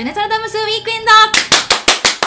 ジェネサルダムスウィークエンド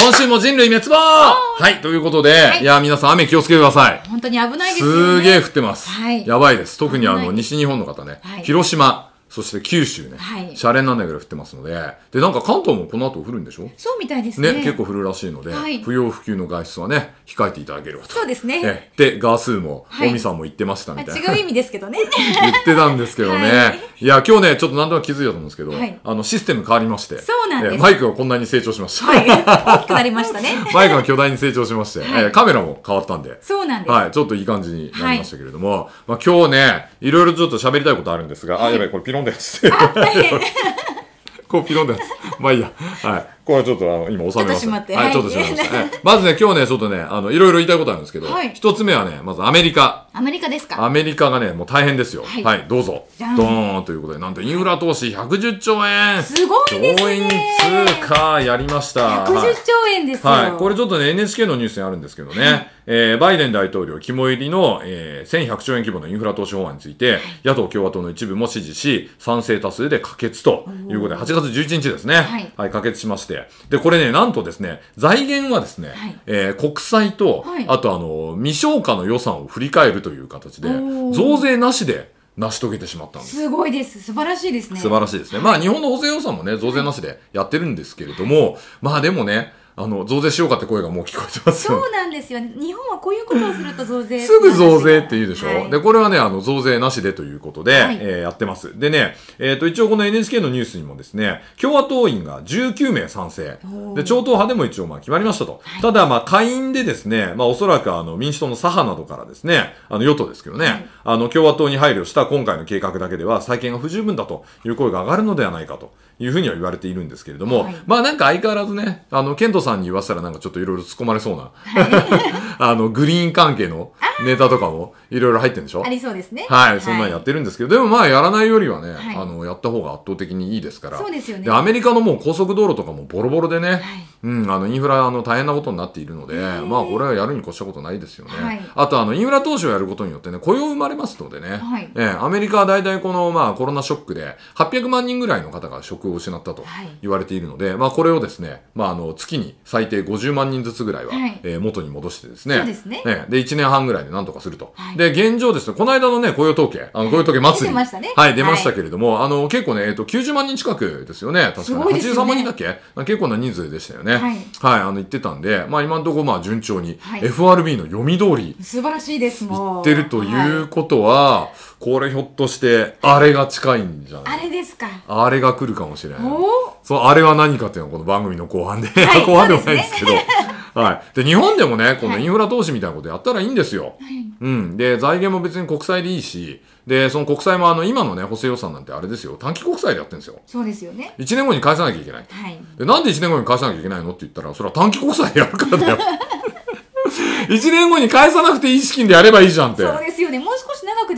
今週も人類滅亡はい、ということで、はい、いや、皆さん雨気をつけてください。本当に危ないですね。すげえ降ってます。はい。やばいです。特にあの、西日本の方ね、はい、広島、そして九州ね、はい、シャレになんないぐらい降ってますので、で、なんか関東もこの後降るんでしょそうみたいですね。ね結構降るらしいので、はい、不要不急の外出はね、控えていただければと。そうですね。で、ガースーも、はい、みさんも言ってましたみたいな。違う意味ですけどね。言ってたんですけどね。はい、いや、今日ね、ちょっと何とも気づいたと思うんですけど、あの、システム変わりまして、そうなんです。マイクがこんなに成長しました。はい。大きくなりましたね。マイクが巨大に成長しまして、はい、カメラも変わったんで、そうなんです。はい、ちょっといい感じになりましたけれども、まあ今日ね、いろいろちょっと喋りたいことあるんですが、あ、やばい、これピロン飲んだやつ。コー ピー飲んだやつ。まあいいや。はい。これちょっとあの今収めます、た。はい、ちょっとしました。まずね、今日ね、ちょっとね、あの、いろいろ言いたいことあるんですけど、一つ目はね、まずアメリカ。アメリカですかアメリカがね、もう大変ですよ。はい、どうぞ。ドーンということで、なんとインフラ投資110兆円。すごいですね。通貨やりました。110兆円ですはい、これちょっとね、NHK のニュースにあるんですけどね、えー、バイデン大統領肝入りの、えー、1100兆円規模のインフラ投資法案について、野党共和党の一部も支持し、賛成多数で可決ということで、8月11日ですね。はい、可決しまして、してでこれねなんとですね財源はですね、はい、えー、国債と、はい、あとあの未消化の予算を振り返るという形で増税なしで成し遂げてしまったんですすごいです素晴らしいですね素晴らしいですね、まあ日本の補正予算もね増税なしでやってるんですけれども、まあでもねあの増税しようかって声がもう聞こえてますよ、ね、そうなんですよ日本はこういうことをすると増税すぐ増税って言うでしょ、はい、でこれはねあの増税なしでということで、はい、えー、やってますでね、えーと、と一応この NHK のニュースにもですね共和党員が19名賛成で超党派でも一応まあ決まりましたと、はい、ただまあ下院でですね、まあ、おそらくあの民主党の左派などからですねあの与党ですけどね、はい、あの共和党に配慮した今回の計画だけでは再建が不十分だという声が上がるのではないかというふうには言われているんですけれども、はい、まあなんか相変わらずね、あの、ケントさんに言わせたらなんかちょっといろいろ突っ込まれそうな、あの、グリーン関係のネタとかもいろいろ入ってるんでしょありそうですね。はい、そんなんやってるんですけど、でもまあやらないよりはね、あの、やった方が圧倒的にいいですから。そうですよね。アメリカのもう高速道路とかもボロボロでね、うん、あの、インフラ、あの、大変なことになっているので、まあこれはやるに越したことないですよね。はあと、あの、インフラ投資をやることによってね、雇用生まれますのでね、はい、えアメリカは大体この、まあコロナショックで、800万人ぐらいの方が職をを失ったと言われているので、はい、まあ、これをですね、まあ、あの月に最低50万人ずつぐらいは、はい、えー、元に戻してですねそうですねねで1年半ぐらいで何とかすると、はい、で現状ですねこの間の、ね、雇用統計あの雇用統計祭り、い、出ましたね、はい、出ましたけれども、あの結構ね、えっと、90万人近くですよね確かに、ね、83万人だっけ、結構な人数でしたよねはい、あの言ってたんで、まあ、今のところまあ順調に FRB の読み通り素晴らしいですもんってるということは、これひょっとしてあれが近いんじゃないあれですかあれが来るかももしれそう、あれは何かっていうのはこの番組の後半で、はい、後半でもないんですけど。はい。で、日本でもね、このインフラ投資みたいなことやったらいいんですよ。はい、うん。で、財源も別に国債でいいし、で、その国債もあの、今のね、補正予算なんてあれですよ。短期国債でやってるんですよ。そうですよね。1年後に返さなきゃいけない。はい。で、なんで1年後に返さなきゃいけないのって言ったら、それは短期国債でやるからだよ。1 年後に返さなくていい資金でやればいいじゃんって。そうですよ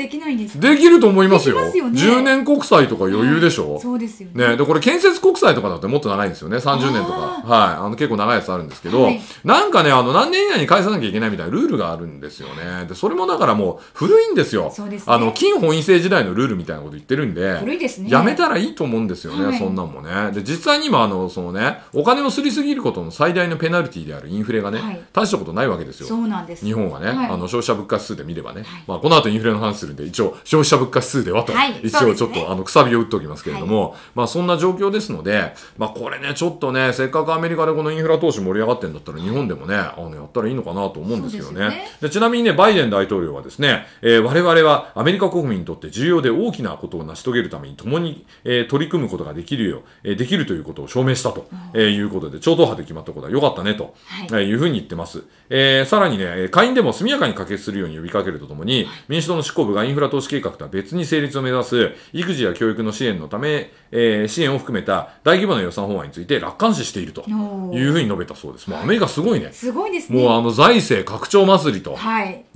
できないんですできると思いますよ。できますよね10年国債とか余裕でしょ、そうですよね。ね、で、これ建設国債とかだってもっと長いんですよね。30年とか。はい。あの、結構長いやつあるんですけど、はいなんかね、あの、何年以内に返さなきゃいけないみたいなルールがあるんですよね。で、それもだからもう古いんですよ。そうですねあの、金本位制時代のルールみたいなこと言ってるんで、古いですねやめたらいいと思うんですよね、はいそんなんもね。で、実際に今、あの、そのね、お金をすりすぎることの最大のペナルティであるインフレがね、はい大したことないわけですよ。そうなんです。日本はね、はいあの、消費者物価指数で見ればね、まあ、この後インフレの話するんでで、一応、消費者物価指数ではと、はい、一応ちょっと、ね、あの、くさびを打っておきますけれども、はい、まあ、そんな状況ですので、まあ、これね、ちょっとね、せっかくアメリカでこのインフラ投資盛り上がってんだったら、日本でもね、あの、やったらいいのかなと思うんですよね。ねでちなみにね、バイデン大統領はですね、えー、我々はアメリカ国民にとって重要で大きなことを成し遂げるために共に、えー、取り組むことができるよ、えー、できるということを証明したと、えー、いうことで、超党派で決まったことは良かったねと、はい、いうふうに言ってます。えー、さらにね、会員でも速やかに可決するように呼びかけるとともに、民主党の執行部がインフラ投資計画とは別に成立を目指す、育児や教育の支援のため、えー、支援を含めた大規模な予算法案について楽観視しているというふうに述べたそうです。もうアメリカすごいね。すごいですね。もうあの財政拡張祭りと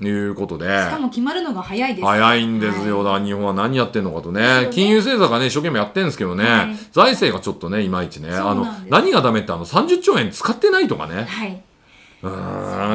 いうことで。しかも決まるのが早いです、ね。早いんですよ。はい、日本は何やってんのかとね。ね金融政策はね、一生懸命やってるんですけどね、はい、財政がちょっとね、いまいちね。あの、何がダメってあの30兆円使ってないとかね。はい。うん、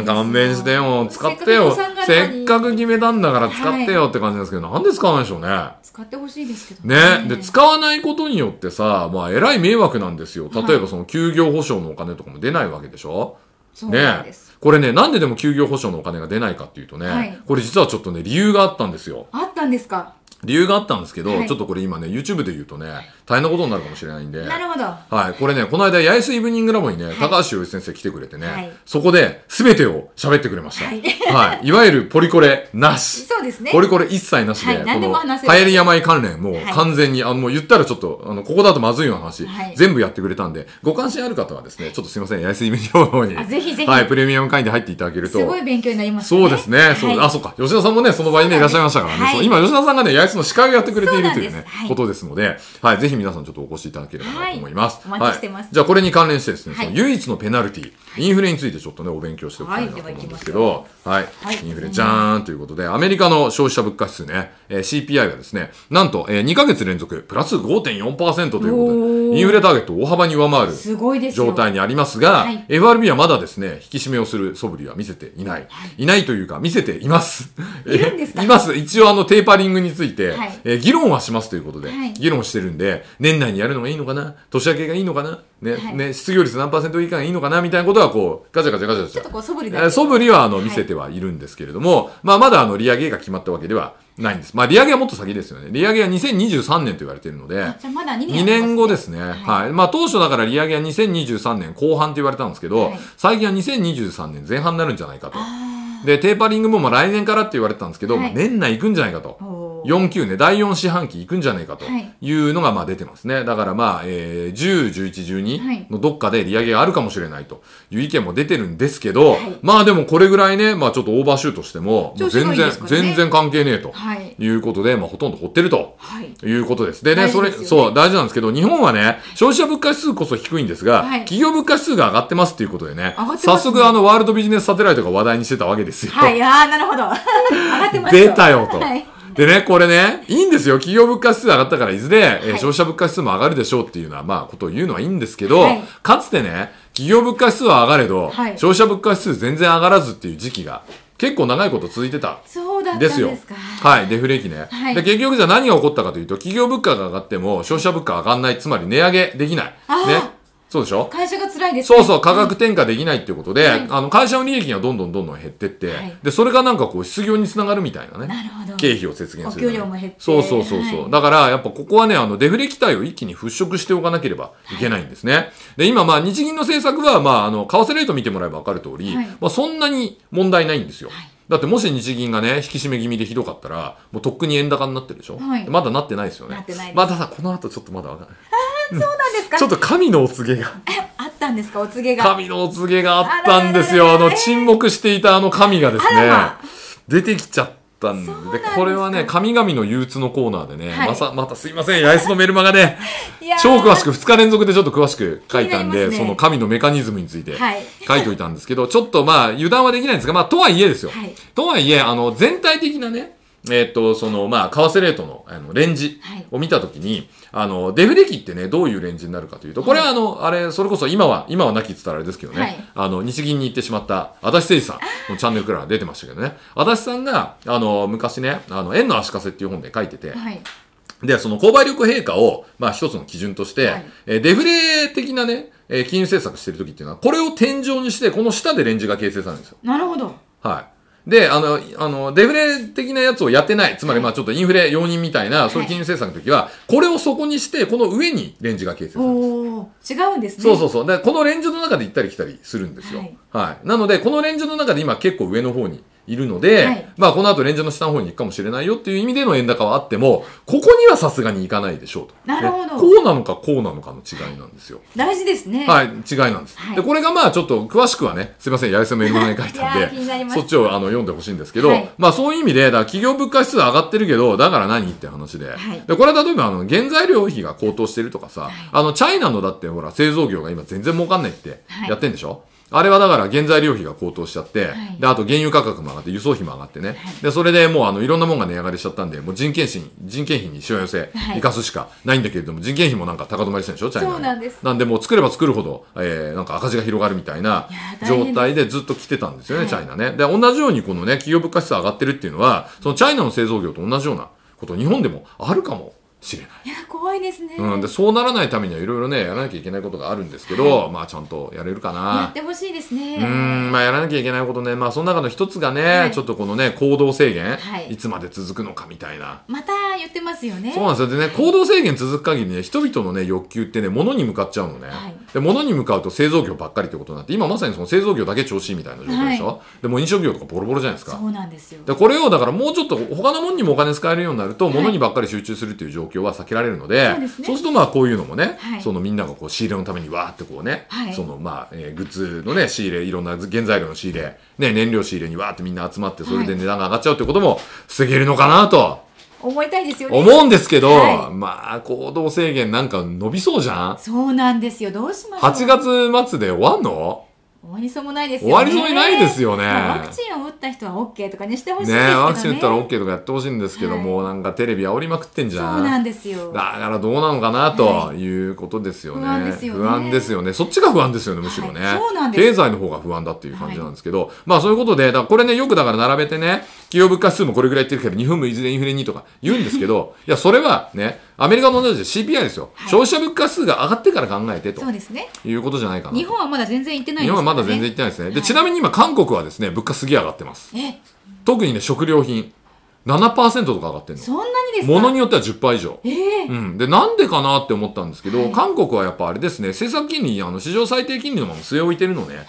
勘弁してよ、使ってよ。せっかく決めたんだから使ってよって感じなんですけど、はい、なんで使わないでしょうね使ってほしいですけどね、ね、で使わないことによってさまあえらい迷惑なんですよ例えばその休業保障のお金とかも出ないわけでしょ、はい、ねこれねなんででも休業保障のお金が出ないかっていうとね、はい、これ実はちょっとね理由があったんですよあったんですか理由があったんですけど、はいちょっとこれ今ね YouTube で言うとね大変なことになるかもしれないんでなるほど。はい、これねこの間八重洲イブニングラボにね、高橋洋一先生来てくれてね、はいそこで全てを喋ってくれました、ははいいわゆるポリコレなしそうですね。ポリコレ一切なしで、はいこの流行り病関連もう完全に、あのもう言ったらちょっとあのここだとまずいような話、はい全部やってくれたんでご関心ある方はですねちょっとすいません洲イブニングラボにあぜひぜひはい、プレミアム会員で入っていただけるとすごい勉強になりますね。そうですね、そうあそうか吉田さんもねその場にねいらっしゃいましたからね、はい今吉田さんがね八重洲スの司会をやってくれているというね、はい、ことですので、はい、ぜひ皆さんちょっとお越しいただければなと思います。お待ちしてます。じゃあこれに関連してですね、その唯一のペナルティ、インフレについてちょっとね、お勉強しておきたいなと思うんですけど、はい、インフレじゃーんということで、アメリカの消費者物価指数ね、えー、CPI がですね、なんと、えー、2か月連続プラス5.4%ということで、インフレターゲットを大幅に上回る状態にありますが、すはい、FRB はまだですね、引き締めをする素振りは見せていない。はい、いないというか、見せています。い ます。一応あのテーパリングについて、、はい、えー、議論はしますということで、はい、議論してるんで、年内にやるのがいいのかな、年明けがいいのかな、ね、はい、ね、失業率何パーセント以下がいいのかな、みたいなことは、こう、ガチャガチャガチャガチャ。ちょっとこう、素振り素振りは、あの、見せてはいるんですけれども、まあ、まだ、あの、利上げが決まったわけではないんです。まあ、利上げはもっと先ですよね。利上げは2023年と言われているので、じゃまだ2年、ね、2年後ですね。はい。まあ、当初だから利上げは2023年後半と言われたんですけど、最近は2023年前半になるんじゃないかと。で、テーパリングもまあ来年からって言われてたんですけど、はい、年内行くんじゃないかと。49ね、第4四半期行くんじゃないかというのがまあ出てますね。だからまあ、えー、10、11、12のどっかで利上げがあるかもしれないという意見も出てるんですけど、はい、まあでもこれぐらいね、まあちょっとオーバーシュートしても、もう全然、ね、全然関係ねえということで、はい、まあほとんど掘ってるということです。でね、それ、そう、大事なんですけど、日本はね、消費者物価指数こそ低いんですが、はい、企業物価指数が上がってますということでね、ね早速あの、ワールドビジネスサテライトが話題にしてたわけですよ。はい、ああ、なるほど。上がってます出たよと。はいでね、これね、いいんですよ。企業物価指数上がったから、いずれ、はい、え消費者物価指数も上がるでしょうっていうのは、まあ、ことを言うのはいいんですけど、はい、かつてね、企業物価指数は上がれど、はい、消費者物価指数全然上がらずっていう時期が結構長いこと続いてたですよ。はい、デフレ期ね、はい、で。結局じゃあ何が起こったかというと、企業物価が上がっても消費者物価上がらない、つまり値上げできない。ね。そうでしょ会社がいです、ね、そうそう、価格転嫁できないっていうことで、はい、あの、会社の利益がどんどんどんどん減ってって、はい、で、それがなんかこう、失業につながるみたいなね。なるほど。経費を節減する、お給料も減って。そうそうそうそう、はい、だから、やっぱここはね、あの、デフレ期待を一気に払拭しておかなければいけないんですね。で、今、まあ、日銀の政策は、まあ、あの、為替レート見てもらえばわかる通り、まあ、そんなに問題ないんですよ。だってもし日銀がね、引き締め気味でひどかったら、もうとっくに円高になってるでしょ、はい、まだなってないですよね。まださ、この後ちょっとまだわかんない。そうなんですかちょっと神のお告げがあったんですかお告げが神のお告げがあったんですよあの沈黙していたあの神がですね、出てきちゃったんでこれはね神々の憂鬱のコーナーでね、はい、まさまたすいません八重洲のメルマガで超詳しく2日連続でちょっと詳しく書いたんで、ね、その神のメカニズムについて書いといたんですけど、はい、ちょっとまあ油断はできないんですがまあとはいえですよ、はい、とはいえあの全体的なねえっ、ー、と、その、まあ、為替レートのあのレンジを見たときに、はい、あの、デフレ期ってね、どういうレンジになるかというと、これはあの、あれ、それこそ今は、今はなきって言ったらあれですけどね、はい、あの、日銀に行ってしまった、足立誠司さんのチャンネルから出てましたけどね、足立さんが、あの、昔ね、あの、円の足かせっていう本で書いてて、はいで、その購買力陛下を、まあ一つの基準として、はい、えデフレ的なね、え金融政策してる時っていうのは、これを天井にして、この下でレンジが形成されるんですよ。なるほど。はい。で、あの、あの、デフレ的なやつをやってない。つまり、まあちょっとインフレ容認みたいな、そういう金融政策の時は、これをそこにして、この上にレンジが形成するんです。違うんですね。そうそうそう。で、このレンジの中で行ったり来たりするんですよ。はい。はい、なので、このレンジの中で今結構上の方にいるので、はい、まあこの後レンジャーの下の方に行くかもしれないよっていう意味での円高はあってもここにはさすがに行かないでしょうとなるほど、こうなのかこうなのかの違いなんですよ大事ですねはい違いなんです、はい、でこれがまあちょっと詳しくはねすいません八重洲メルマガに書いたんでそっちをあの読んでほしいんですけど、はい、まあそういう意味でだ企業物価指数上がってるけどだから何って話で,、でこれは例えばあの原材料費が高騰してるとかさ、あのチャイナのだってほら製造業が今全然儲かんないってやってんでしょ、あれはだから原材料費が高騰しちゃって、はい、で、あと原油価格も上がって、輸送費も上がってね。はい、で、それでもうあの、いろんなものが値上がりしちゃったんで、もう人件費、人件費にしわ寄せ、生かすしかないんだけれども、人件費もなんか高止まりしてるでしょ、チャイナそうなんです。なんで、もう作れば作るほど、えー、なんか赤字が広がるみたいな状態でずっと来てたんですよね、チャイナね。で、同じようにこのね、企業物価指数上がってるっていうのは、そのチャイナの製造業と同じようなこと、日本でもあるかも。しれない。いや怖いですね、うん、でそうならないためにはいろいろねやらなきゃいけないことがあるんですけど、はい、まあちゃんとやれるかなやってほしいですねうんまあやらなきゃいけないことねまあその中の一つがね、はい、ちょっとこのね行動制限、はい、いつまで続くのかみたいなまた言ってますよね。そうなんですよ。でね、行動制限続く限りね、人々のね、欲求ってね、物に向かっちゃうのね。はい、で、物に向かうと製造業ばっかりってことになって、今まさにその製造業だけ調子いいみたいな状態でしょ、はい、でも飲食業とかボロボロじゃないですか。そうなんですよ。で、これをだからもうちょっと他のものにもお金使えるようになると、物にばっかり集中するっていう状況は避けられるので、そう、するとまあこういうのもね、そのみんながこう仕入れのためにわーってこうね、そのまあ、えー、グッズのね、仕入れ、いろんな原材料の仕入れ、ね、燃料仕入れにわーってみんな集まって、それで値段が上がっちゃうってことも防げるのかなと。思いたいですよね。思うんですけど、はい、まあ、行動制限なんか伸びそうじゃんそうなんですよ。どうしましょう。8月末で終わんの終わりそうもないですよね。終わりそうにないですよね。ワクチンを打った人は OK とかにしてほしいですけどね。ねワクチン打ったら OK とかやってほしいんですけど、はい、も、なんかテレビ煽りまくってんじゃん。そうなんですよ。だからどうなのかなということですよね。はい、不安ですよね。不安ですよね。そっちが不安ですよね、むしろね。はい、そうなんです。経済の方が不安だっていう感じなんですけど、まあそういうことで、だこれね、よくだから並べてね、企業物価数もこれぐらい言ってるけど、日本もいずれインフレにとか言うんですけど、いや、それはね、アメリカの同じで CPI ですよ、はい、消費者物価数が上がってから考えてとそうです、ね、いうことじゃないかな。日本はまだ全然いってない、ね、日本はまだ全然いってないですね。で、はい、ちなみに今、韓国はですね、物価すぎ上がってます。特にね、食料品。7%とか上がってるのそんなにですかものによっては10%以上、えーうん、でなんでかなって思ったんですけど、はい、韓国はやっぱあれですね政策金利あの市場最低金利のまま据え置いてるのね、はい、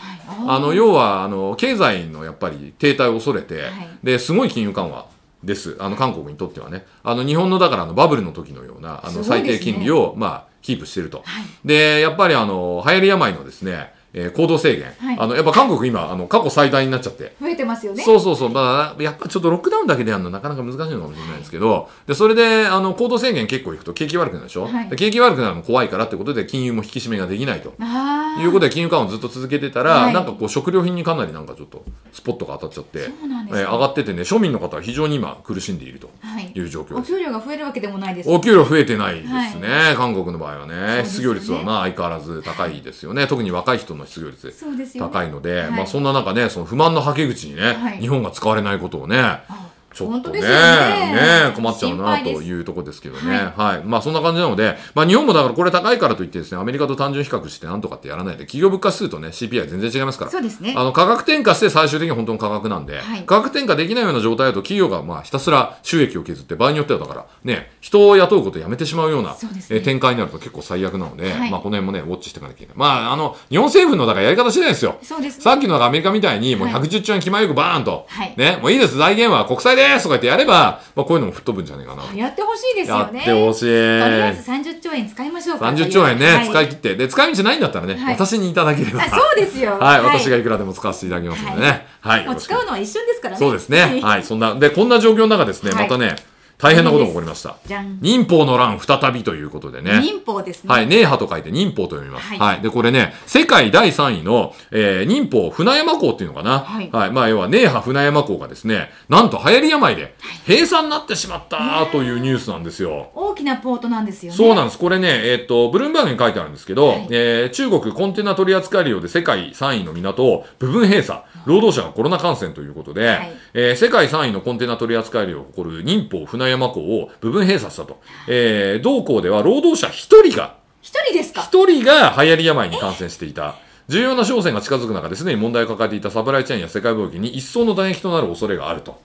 あの要はあの経済のやっぱり停滞を恐れて、はい、ですごい金融緩和です。あの、韓国にとってはね。あの、日本のだからあのバブルの時のような、あの、最低金利を、ね、まあ、キープしてると。はい、で、やっぱりあの、流行り病のですね、えー、行動制限、はい、あのやっぱ韓国今あの過去最大になっちゃって増えてますよねそうそうそう、まあ、やっぱちょっとロックダウンだけでやるのなかなか難しいのかもしれないですけどでそれであの行動制限結構いくと景気悪くなるでしょ、はい、景気悪くなるの怖いからってことで金融も引き締めができないということで金融緩和ずっと続けてたら、はい、なんかこう食料品にかなりなんかちょっとスポットが当たっちゃって、ねえー、上がっててね庶民の方は非常に今苦しんでいるという状況です、お給料が増えるわけでもないです、お給料増えてないですね、韓国の場合はね、ね、失業率はまあ相変わらず高いですよね特に若い人の失業率高いので、ねはい、まあ、そんな中ねその不満のはけ口にね、はい、日本が使われないことをねちょっとね、ねね困っちゃうなというとこですけどね。はい、はい。まあそんな感じなので、まあ日本もだからこれ高いからといってですね、アメリカと単純比較してなんとかってやらないで、企業物価数とね、CPI 全然違いますから。そうですね。あの価格転嫁して最終的に本当の価格なんで、はい、価格転嫁できないような状態だと企業がまあひたすら収益を削って、場合によってはだから、ね、人を雇うことをやめてしまうようなう、ね、え展開になると結構最悪なので、はい、まあこの辺もね、ウォッチしていかなきゃいけない。まああの、日本政府のだからやり方次第ですよ。そうです、ね、さっきのアメリカみたいにもう110兆円気前よくバーンと、はい、ね、もういいです、財源は国債でとかってやれば、まあ、こういうのも吹っ飛ぶんじゃないかな。やってほしいですよね。やってほしい。とりあえず30兆円使いましょうか。30兆円ね、はい、使い切って。で、使い道ないんだったらね、はい、私にいただければ。そうですよ。はい、私がいくらでも使わせていただきますのでね。はい。もう使うのは一瞬ですからね。そうですね。はい、そんな、で、こんな状況の中ですね、またね、大変なことが起こりました。忍法の乱再びということでね。忍法ですね。はい。寧波と書いて忍法と読みます。はい、はい。で、これね、世界第3位の、えー、忍法船山港っていうのかな。はい。はい、まあ、要は寧波船山港がですね、なんと流行り病で閉鎖になってしまったというニュースなんですよ。はい、大きなポートなんですよね。そうなんです。これね、えー、っと、ブルームバーグに書いてあるんですけど、はい、えー、中国コンテナ取り扱い量で世界3位の港を部分閉鎖。労働者がコロナ感染ということで、はい、えー、世界3位のコンテナ取扱量を誇る忍法船山港を部分閉鎖したと、えー、同港では労働者1人が1人ですか1人が流行り病に感染していた。重要な商船が近づく中ですでに問題を抱えていたサプライチェーンや世界貿易に一層の打撃となる恐れがあると。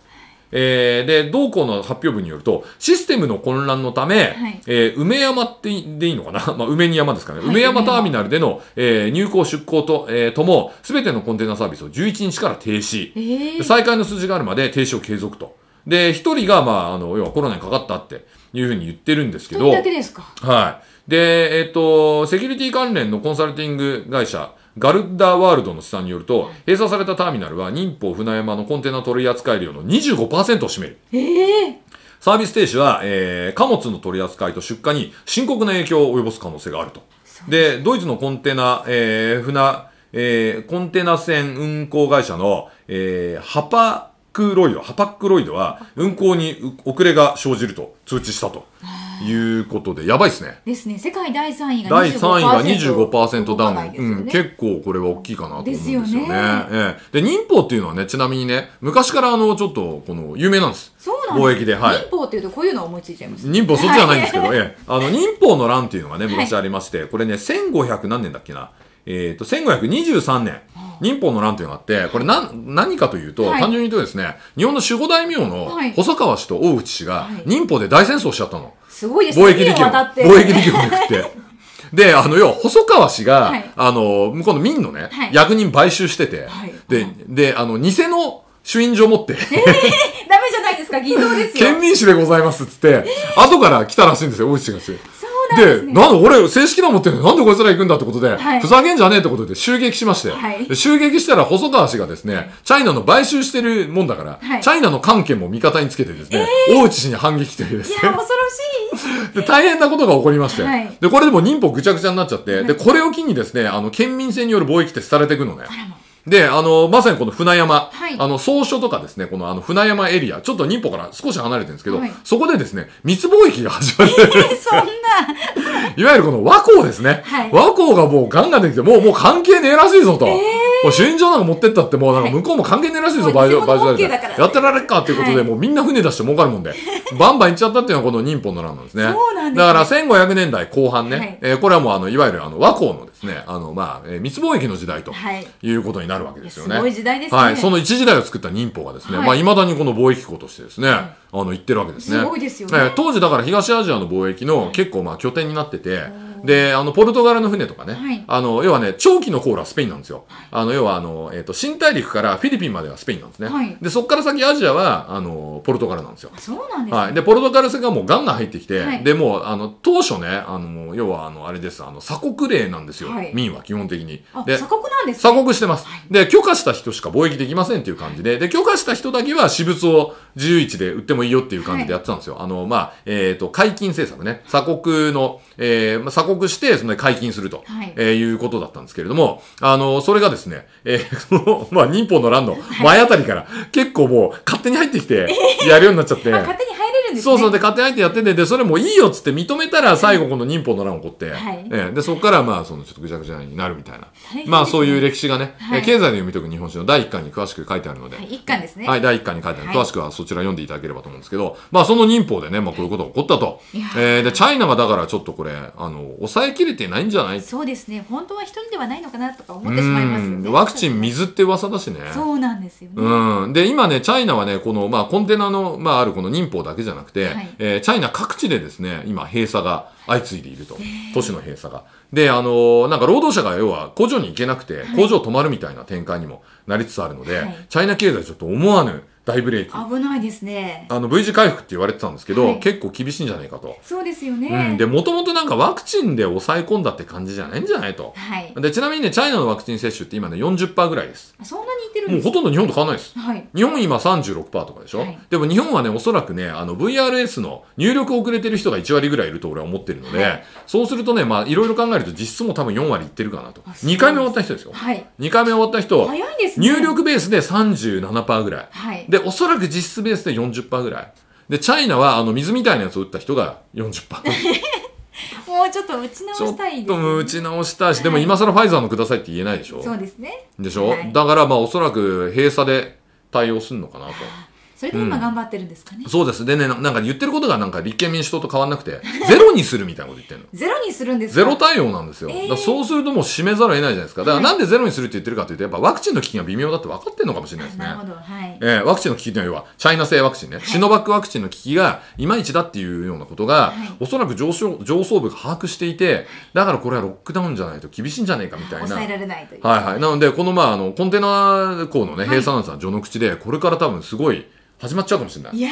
えー、で、同校の発表部によると、システムの混乱のため、はい、えー、梅山ってでいいのかな まあ、梅に山ですかね。梅山ターミナルでの、えー、入港出港と、えー、とも、すべてのコンテナサービスを11日から停止。えー、再開の数字があるまで停止を継続と。で、一人が、まあ、あの、要はコロナにかかったっていうふうに言ってるんですけど。はい。で、えっ、ー、と、セキュリティ関連のコンサルティング会社、ガルダワールドの試算によると、閉鎖されたターミナルは、忍法船山のコンテナ取扱量の25%を占める。ええーサービス停止は、えー、貨物の取り扱いと出荷に深刻な影響を及ぼす可能性があると。で、ドイツのコンテナ、えー、船、えー、コンテナ船運航会社の、えー、ハパクロイド、ハパックロイドは運行に遅れが生じると通知したということで、やばいですね。ですね、世界第3位が第3位が25%ダウン、ね、うん、結構これは大きいかなと思うんですよね。で、ねえ民法っていうのはね、ちなみにね、昔からあのちょっとこの有名なんです。そうなん貿易で、はい、民法っていうとこういうのを思いついちゃいます。民法そっちじゃないんですけど、ええ、あの民法の欄っていうのがね、昔ありまして、これね、1500何年だっけな。えっ、ー、と、1523年民法の乱というのがあって、これ何、何かというと、単純に言うとですね、日本の守護大名の細川氏と大内氏が、民法で大戦争しちゃったの。すごいですね。貿易できる。貿易できるくって。で、あの、要は、細川氏が、はい、あの、向こうの民のね、はい、役人買収してて、はい、で、で、あの、偽の主印状持って、えー、ダメじゃないですか、偽造ですよ。県民誌でございますっつって、後から来たらしいんですよ、大内氏が。で、なんで俺、正式な持ってるのなんでこいつら行くんだってことで、ふざけんじゃねえってことで襲撃しまして、襲撃したら細川氏がですね、チャイナの買収してるもんだから、チャイナの関係も味方につけてですね、大内氏に反撃というですね。いや、恐ろしい。で、大変なことが起こりまして、で、これでも忍法ぐちゃぐちゃになっちゃって、で、これを機にですね、あの、県民性による貿易って廃れていくのね。で、あの、まさにこの船山、はい、あの、総書とかですね、このあの船山エリア、ちょっと日本から少し離れてるんですけど、はい、そこでですね、密貿易が始まって、えー、そんな いわゆるこの和光ですね、はい、和光がもうガンガンできて、もうもう関係ねえらしいぞと。えーもう主場なんか持ってったってもうなんか向こうも関係ねえらしいバイよ、バイト代やってられっかっていうことで、もうみんな船出して儲かるもんで、バンバン行っちゃったっていうのはこの忍法の乱なんですね。そうなんです、ね、だから1500年代後半ね、はい、えー、これはもうあの、いわゆるあの和光のですね、あの、まあ、えー、密貿易の時代ということになるわけですよね。はい、いねはい、その一時代を作った忍法がですね、はい、まあ、未だにこの貿易港としてですね、あの、言ってるわけですね。すごいですよね。えー、当時だから東アジアの貿易の結構、まあ、拠点になってて、で、あの、ポルトガルの船とかね、はい、あの、要はね、長期の航路はスペインなんですよ。あの、要は、あの、えっ、ー、と、新大陸からフィリピンまではスペインなんですね。はい、で、そこから先アジアは、あの、ポルトガルなんですよ。そうなんです、ね、はい。で、ポルトガル戦がもうガンガン入ってきて、はい、で、もう、あの、当初ね、あの、要は、あの、あれです、あの、鎖国令なんですよ。民は基本的に。で、鎖国なんです、ね、鎖国してます、で、許可した人しか貿易できませんっていう感じで、で、許可した人だけは私物を自由市で売ってもいいよっていう感じでやってたんですよ。あの、まあ、えっ、ー、と、解禁政策ね。鎖国の、えー、まあ、鎖国告して、その解禁すると、い、えいうことだったんですけれども、あの、それがですね、えー、その、まあ、忍法の乱の前あたりから、結構もう勝手に入ってきて、やるようになっちゃって。はいんですね。そうそう、で、家庭相手やってて、で、それもいいよっつって認めたら、最後この忍法の乱起こって、はい、えで、そこからまあ、その、ちょっとぐちゃぐちゃになるみたいな。ね、まあ、そういう歴史がね、はい、経済の読み解く日本史の第1巻に詳しく書いてあるので。はい、1巻ですね。はい、第1巻に書いてある。詳しくはそちら読んでいただければと思うんですけど、まあ、その忍法でね、まあ、こういうことが起こったと。えー、で、チャイナがだからちょっとこれ、あの、抑えきれてないんじゃないそうですね。本当は一人ではないのかなとか思ってしまいますよね。ワクチン水って噂だしね。そうなんですよね。うん。で、今ね、チャイナはね、この、まあ、コンテナの、まあ、あるこの忍法だけじゃななくて、はい、えー、チャイナ各地でですね、今閉鎖が相次いでいると。都市の閉鎖が。で、あのー、なんか労働者が要は工場に行けなくて、工場止まるみたいな展開にもなりつつあるので、はい、チャイナ経済ちょっと思わぬ大ブレーキ危ないですねあの V 字回復って言われてたんですけど、はい、結構厳しいんじゃないかとそうですよね、うん、でもともとなんかワクチンで抑え込んだって感じじゃないんじゃないと、はい、でちなみにねチャイナのワクチン接種って今ね40%ぐらいですそんなにいってるんですもうほとんど日本と変わらないです、はい、日本今36%とかでしょ、はい、でも日本はねおそらくねあの VRS の入力遅れてる人が1割ぐらいいると俺は思ってるので、はい、そうするとねまあいろいろ考えると実質も多分4割いってるかなと2回目終わった人ですよ、はい、2回目終わった人、ね、入力ベースで37%ぐらい、はいで、おそらく実質ベースで40%ぐらい。で、チャイナは、あの、水みたいなやつを打った人が40%。もうちょっと打ち直したいね、ちょっと打ち直したいし、でも今更ファイザーのくださいって言えないでしょ。そうですね。でしょ、はい、だから、まあ、おそらく閉鎖で対応するのかなと。それで今頑張ってるんですかね、うん、そうですでねなんか言ってることがなんか立憲民主党と変わんなくてゼロにするみたいなこと言ってるのゼロにするんですゼロ対応なんですよ、えー、そうするともう締めざるを得ないじゃないですかだからなんでゼロにするって言ってるかというとやっぱワクチンの危機が微妙だって分かってるのかもしれないですねなるほど、はいえー、ワクチンの危機というのは要はチャイナ製ワクチンね、はい、シノバックワクチンの危機がいまいちだっていうようなことが、はい、おそらく上層上層部が把握していてだからこれはロックダウンじゃないと厳しいんじゃないかみたいな抑えられないというはいはいなのでこのまああのコンテナ港のね閉鎖なんですは序の口でこれから多分すごい始まっちゃうかもしれない。いや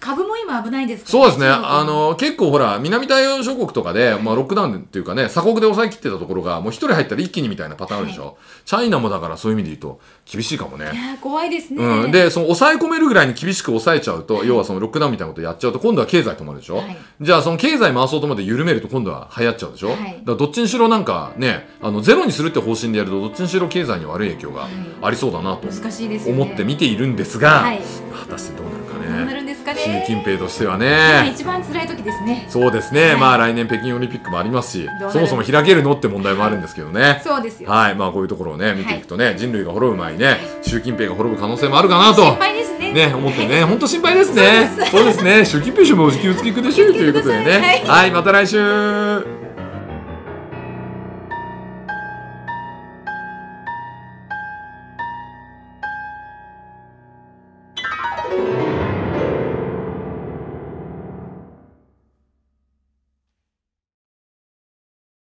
株も今危ないです、ね、そうですね。あの、結構ほら、南太平洋諸国とかで、はい、まあロックダウンっていうかね、鎖国で抑えきってたところが、もう一人入ったら一気にみたいなパターンあるでしょ。はい、チャイナもだからそういう意味で言うと、厳しいかもね。いや怖いですね、うん。で、その抑え込めるぐらいに厳しく抑えちゃうと、はい、要はそのロックダウンみたいなことやっちゃうと、今度は経済止まるでしょ。じゃあその経済回そうと思って緩めると今度は流行っちゃうでしょ。だからどっちにしろなんかね、あの、ゼロにするって方針でやると、どっちにしろ経済に悪い影響がありそうだなと、しです、思って見ているんですが、果たしてどうなるかね。なるんですかね。習近平としてはね。一番辛い時ですね。そうですね。まあ来年北京オリンピックもありますし、そもそも開けるのって問題もあるんですけどね。そうですよ。はい。まあこういうところをね見ていくとね、人類が滅ぶ前にね、習近平が滅ぶ可能性もあるかなと。心配ですね。ね思ってね、本当心配ですね。そうですね。習近平氏もお気をつけくださいということでね。はい、また来週。